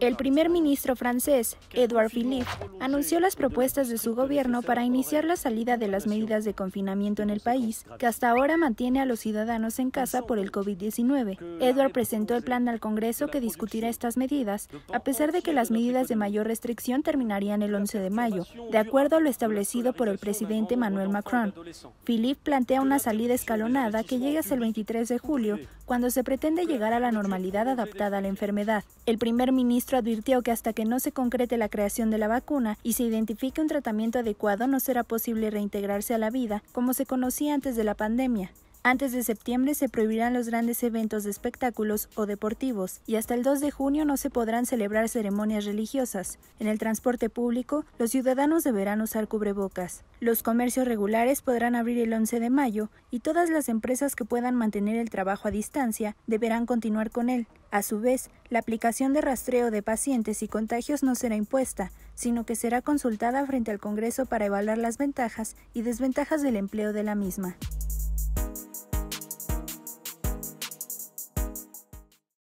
El primer ministro francés, Edouard Philippe, anunció las propuestas de su gobierno para iniciar la salida de las medidas de confinamiento en el país, que hasta ahora mantiene a los ciudadanos en casa por el COVID-19. Edouard presentó el plan al Congreso que discutirá estas medidas, a pesar de que las medidas de mayor restricción terminarían el 11 de mayo, de acuerdo a lo establecido por el presidente Emmanuel Macron. Philippe plantea una salida escalonada que llega hasta el 23 de julio, cuando se pretende llegar a la normalidad adaptada a la enfermedad. El primer ministro advirtió que hasta que no se concrete la creación de la vacuna y se identifique un tratamiento adecuado no será posible reintegrarse a la vida como se conocía antes de la pandemia. Antes de septiembre se prohibirán los grandes eventos de espectáculos o deportivos y hasta el 2 de junio no se podrán celebrar ceremonias religiosas. En el transporte público, los ciudadanos deberán usar cubrebocas. Los comercios regulares podrán abrir el 11 de mayo y todas las empresas que puedan mantener el trabajo a distancia deberán continuar con él. A su vez, la aplicación de rastreo de pacientes y contagios no será impuesta, sino que será consultada frente al Congreso para evaluar las ventajas y desventajas del empleo de la misma.